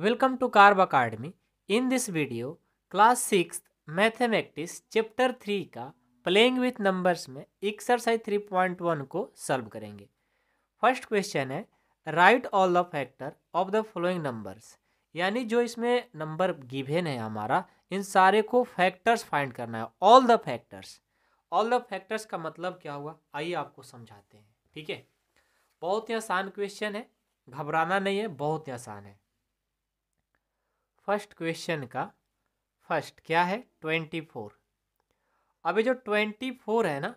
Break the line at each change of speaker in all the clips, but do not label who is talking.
welcome to कार्ब academy in this video class 6th Mathematics chapter three का playing with numbers में exercise three point one को solve करेंगे first question है write all the factor of the following numbers यानी जो इसमें number given है हमारा इन सारे को फैक्टर्स फाइंड करना है all the factors all the factors का मतलब क्या हुआ आइए आपको समझाते हैं ठीक है बहुत ही आसान क्वेश्चन है घबराना नहीं है बहुत ही आसान है फर्स्ट क्वेश्चन का फर्स्ट क्या है ट्वेंटी फोर अभी जो ट्वेंटी फोर है ना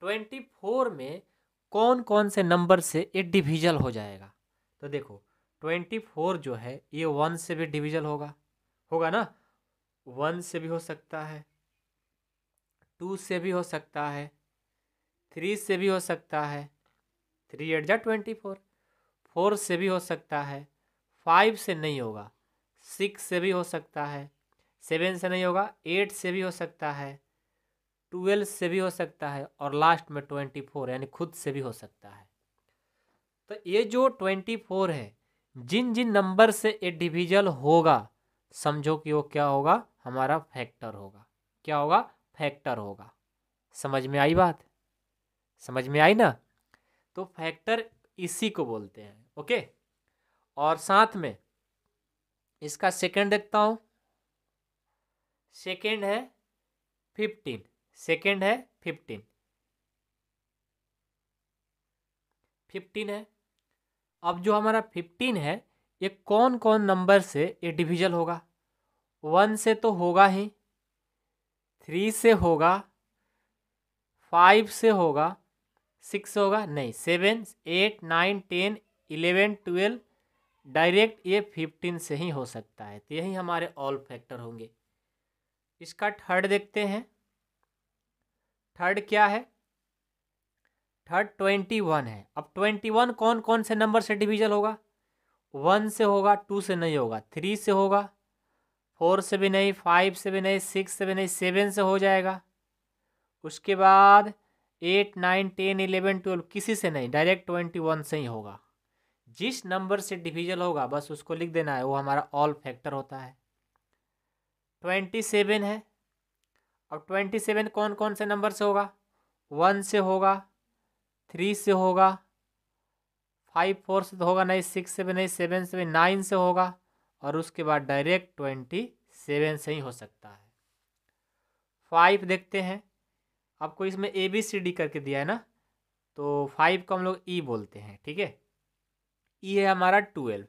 ट्वेंटी फोर में कौन कौन से नंबर से ये डिविजल हो जाएगा तो देखो ट्वेंटी फोर जो है ये वन से भी डिविजल होगा होगा ना वन से भी हो सकता है टू से भी हो सकता है थ्री से भी हो सकता है थ्री एट जा ट्वेंटी फोर फोर से भी हो सकता है फाइव से नहीं होगा सिक्स से भी हो सकता है सेवन से नहीं होगा एट से भी हो सकता है ट्वेल्व से भी हो सकता है और लास्ट में ट्वेंटी फोर यानी खुद से भी हो सकता है तो ये जो ट्वेंटी फोर है जिन जिन नंबर से ये डिविजल होगा समझो कि वो क्या होगा हमारा फैक्टर होगा क्या होगा फैक्टर होगा समझ में आई बात समझ में आई ना तो फैक्टर इसी को बोलते हैं ओके और साथ में इसका सेकंड देखता हूँ सेकंड है फिफ्टीन सेकंड है फिफ्टीन फिफ्टीन है अब जो हमारा फिफ्टीन है ये कौन कौन नंबर से ये डिविजल होगा वन से तो होगा ही थ्री से होगा फाइव से होगा सिक्स होगा नहीं seven eight nine ten eleven twelve direct ये फिफ्टीन से ही हो सकता है तो यही हमारे ऑल फैक्टर होंगे इसका थर्ड देखते हैं थर्ड क्या है थर्ड ट्वेंटी वन है अब ट्वेंटी वन कौन कौन से नंबर से डिविजल होगा वन से होगा टू से नहीं होगा थ्री से होगा फोर से भी नहीं फाइव से भी नहीं सिक्स से भी नहीं सेवन से हो जाएगा उसके बाद eight nine ten eleven twelve किसी से नहीं डायरेक्ट ट्वेंटी वन से ही होगा जिस नंबर से डिविजल होगा बस उसको लिख देना है वो हमारा ऑल फैक्टर होता है ट्वेंटी सेवन है अब ट्वेंटी सेवन कौन कौन से नंबर से होगा वन से होगा थ्री से होगा फाइव फोर से तो होगा नहीं सिक्स से भी नहीं सेवन से भी नाइन से होगा और उसके बाद डायरेक्ट ट्वेंटी सेवन से ही हो सकता है फाइव देखते हैं आपको इसमें ए बी सी डी करके दिया है ना तो फाइव को हम लोग ई e बोलते हैं ठीक है ये है हमारा ट्वेल्व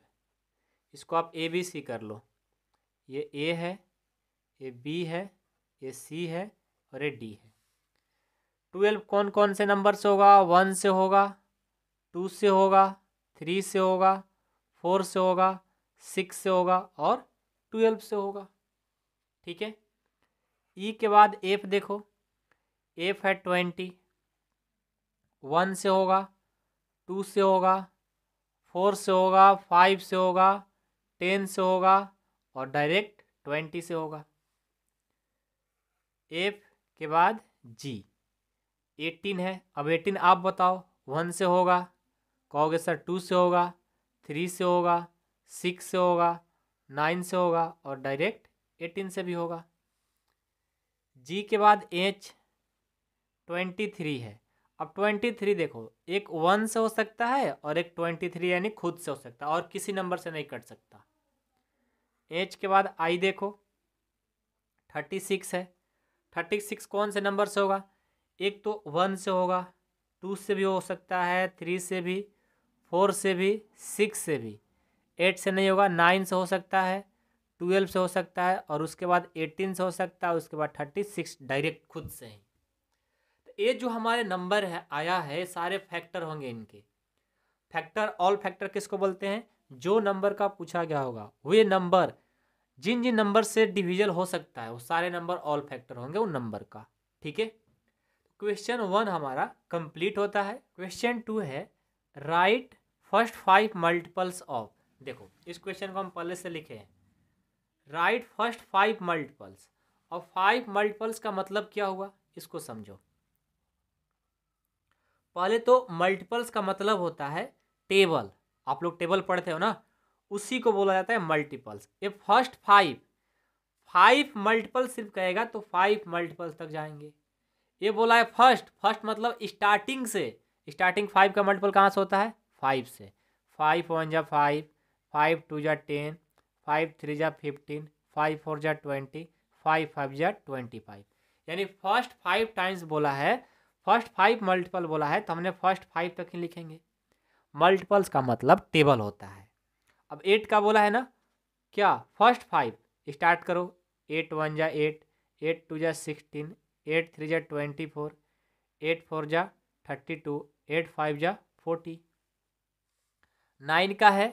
इसको आप ए बी सी कर लो ये ए है ये बी है ये सी है और ये डी है ट्वेल्व कौन कौन से नंबर से होगा वन से होगा टू से होगा थ्री से होगा फोर से होगा सिक्स से होगा और ट्वेल्व से होगा ठीक है ई e के बाद एफ देखो एफ है ट्वेंटी वन से होगा टू से होगा फोर से होगा फाइव से होगा टेन से होगा और डायरेक्ट ट्वेंटी से होगा एफ के बाद जी एटीन है अब एटीन आप बताओ वन से होगा कहोगे सर टू से होगा थ्री से होगा सिक्स से होगा नाइन से होगा और डायरेक्ट एटीन से भी होगा जी के बाद एच ट्वेंटी थ्री है अब ट्वेंटी थ्री देखो एक वन से हो सकता है और एक ट्वेंटी थ्री यानी खुद से हो सकता है और किसी नंबर से नहीं कट सकता एच के बाद आई देखो थर्टी सिक्स है थर्टी सिक्स कौन से नंबर से होगा एक तो वन से होगा टू से भी हो सकता है थ्री से भी फोर से भी सिक्स से भी एट से नहीं होगा नाइन से हो सकता है ट्वेल्व से हो सकता है और उसके बाद एटीन से हो सकता है उसके बाद थर्टी सिक्स डायरेक्ट खुद से ही ये जो हमारे नंबर है आया है सारे फैक्टर होंगे इनके फैक्टर ऑल फैक्टर किसको बोलते हैं जो नंबर का पूछा गया होगा वे नंबर जिन जिन नंबर से डिविजल हो सकता है वो सारे नंबर ऑल फैक्टर होंगे उन नंबर का ठीक है क्वेश्चन वन हमारा कंप्लीट होता है क्वेश्चन टू है right first five multiples of देखो इस क्वेश्चन को हम पहले से लिखे हैं राइट फर्स्ट फाइव मल्टीपल्स और फाइव मल्टीपल्स का मतलब क्या हुआ इसको समझो पहले तो मल्टीपल्स का मतलब होता है टेबल आप लोग टेबल पढ़ते हो ना उसी को बोला जाता है मल्टीपल्स ये फर्स्ट फाइव फाइव मल्टीपल सिर्फ कहेगा तो फाइव मल्टीपल्स तक जाएंगे ये बोला है फर्स्ट फर्स्ट मतलब स्टार्टिंग से स्टार्टिंग फाइव का मल्टीपल कहाँ से होता है फाइव से फाइव वन जा फाइव फाइव टू जा टेन फाइव थ्री जा फिफ्टीन फाइव फोर जा ट्वेंटी फाइव फाइव जा ट्वेंटी फाइव यानी फर्स्ट फाइव टाइम्स बोला है फर्स्ट फाइव मल्टीपल बोला है तो हमने फर्स्ट फाइव तक ही लिखेंगे मल्टीपल्स का मतलब टेबल होता है अब एट का बोला है ना क्या फर्स्ट फाइव स्टार्ट करो एट वन जा एट एट टू जा सिक्सटीन एट थ्री जा ट्वेंटी फोर एट फोर जा थर्टी टू एट फाइव जा फोर्टी नाइन का है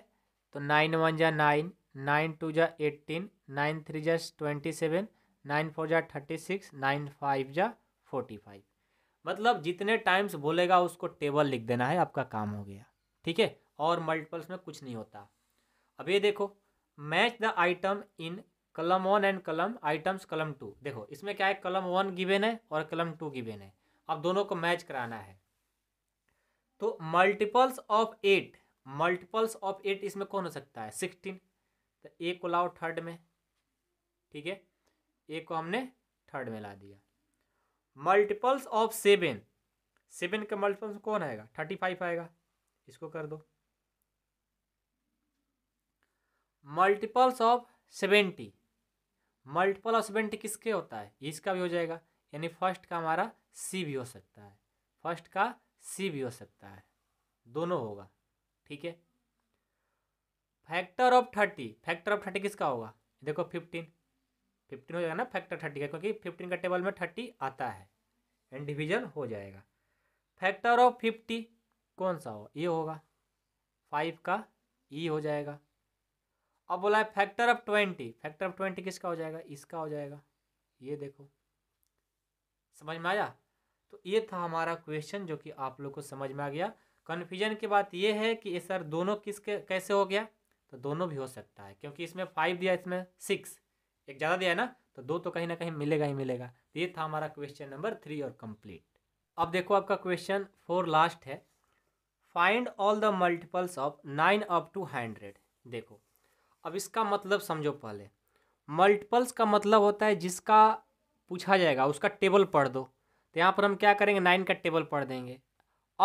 तो नाइन वन जा नाइन नाइन टू जा एट्टीन नाइन थ्री जा ट्वेंटी सेवन नाइन फोर जा थर्टी सिक्स नाइन फाइव जा फोर्टी फाइव मतलब जितने टाइम्स बोलेगा उसको टेबल लिख देना है आपका काम हो गया ठीक है और मल्टीपल्स में कुछ नहीं होता अब ये देखो match the item in column one and column items column two देखो इसमें क्या है कलम वन गिवेन है और कलम टू गिवेन है अब दोनों को मैच कराना है तो multiples of eight multiples of eight इसमें कौन हो सकता है सिक्सटीन तो ए को लाओ थर्ड में ठीक है ए को हमने थर्ड में ला दिया मल्टीपल्स ऑफ सेवन सेवन का मल्टीपल्स कौन आएगा थर्टी फाइव आएगा इसको कर दो multiples of seventy multiple of seventy किसके होता है इसका भी हो जाएगा यानी फर्स्ट का हमारा सी भी हो सकता है फर्स्ट का सी भी हो सकता है दोनों होगा ठीक है factor of thirty factor of thirty किसका होगा देखो फिफ्टीन फिफ्टीन हो जाएगा ना फैक्टर थर्टी का क्योंकि फिफ्टीन का टेबल में थर्टी आता है एंड डिवीजन हो जाएगा फैक्टर ऑफ फिफ्टी कौन सा हो ये होगा फाइव का ई हो जाएगा अब बोला है factor of twenty factor of twenty किसका हो जाएगा इसका हो जाएगा ये देखो समझ में आया तो ये था हमारा क्वेश्चन जो कि आप लोग को समझ में आ गया कन्फ्यूजन की बात ये है कि ये सर दोनों किसके कैसे हो गया तो दोनों भी हो सकता है क्योंकि इसमें फाइव दिया इसमें सिक्स एक ज़्यादा दिया है ना तो दो तो कहीं ना कहीं मिलेगा ही मिलेगा तो ये था हमारा क्वेश्चन नंबर थ्री और कंप्लीट अब देखो आपका क्वेश्चन फोर लास्ट है find all the multiples of nine up to hundred देखो अब इसका मतलब समझो पहले मल्टीपल्स का मतलब होता है जिसका पूछा जाएगा उसका टेबल पढ़ दो तो यहाँ पर हम क्या करेंगे नाइन का टेबल पढ़ देंगे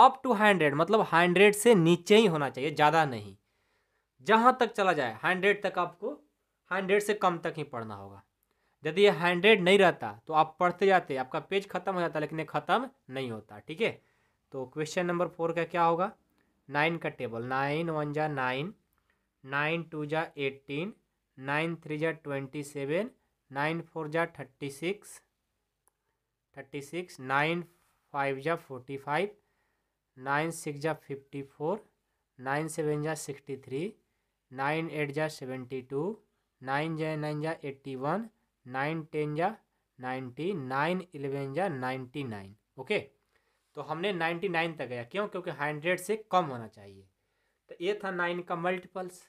अप टू हंड्रेड मतलब हंड्रेड से नीचे ही होना चाहिए ज़्यादा नहीं जहाँ तक चला जाए हंड्रेड तक आपको हंड्रेड से कम तक ही पढ़ना होगा यदि ये हंड्रेड नहीं रहता तो आप पढ़ते जाते आपका पेज खत्म हो जाता लेकिन ये ख़त्म नहीं होता ठीक है तो क्वेश्चन नंबर फोर का क्या होगा नाइन का टेबल नाइन वन जा नाइन नाइन टू जा एटीन नाइन थ्री जा ट्वेंटी सेवन नाइन फोर जा thirty six thirty six nine five जा फोर्टी फाइव नाइन सिक्स जा फिफ्टी फोर नाइन सेवन जा सिक्सटी थ्री नाइन एट जा seventy two nine जै nine जा eighty one nine ten जा ninety nine eleven जा ninety nine okay तो हमने नाइन्टी नाइन तक गया क्यों क्योंकि हंड्रेड से कम होना चाहिए तो ये था नाइन का मल्टीपल्स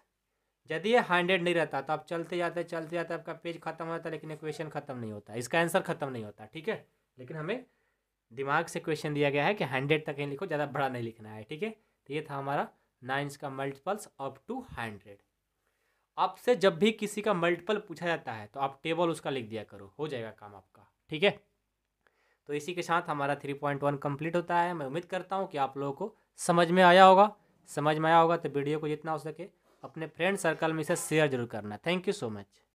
यदि ये हंड्रेड नहीं रहता तो आप चलते जाते चलते जाते आपका पेज खत्म हो जाता लेकिन क्वेश्चन खत्म नहीं होता इसका आंसर खत्म नहीं होता ठीक है लेकिन हमें दिमाग से क्वेश्चन दिया गया है कि हंड्रेड तक ही लिखो ज़्यादा बड़ा नहीं लिखना है ठीक है तो ये था हमारा नाइन्स का मल्टीपल्स अप टू हंड्रेड आपसे जब भी किसी का मल्टीपल पूछा जाता है तो आप टेबल उसका लिख दिया करो हो जाएगा काम आपका ठीक है तो इसी के साथ हमारा थ्री पॉइंट वन कम्प्लीट होता है मैं उम्मीद करता हूँ कि आप लोगों को समझ में आया होगा समझ में आया होगा तो वीडियो को जितना हो सके अपने फ्रेंड सर्कल में इसे शेयर जरूर करना थैंक यू सो मच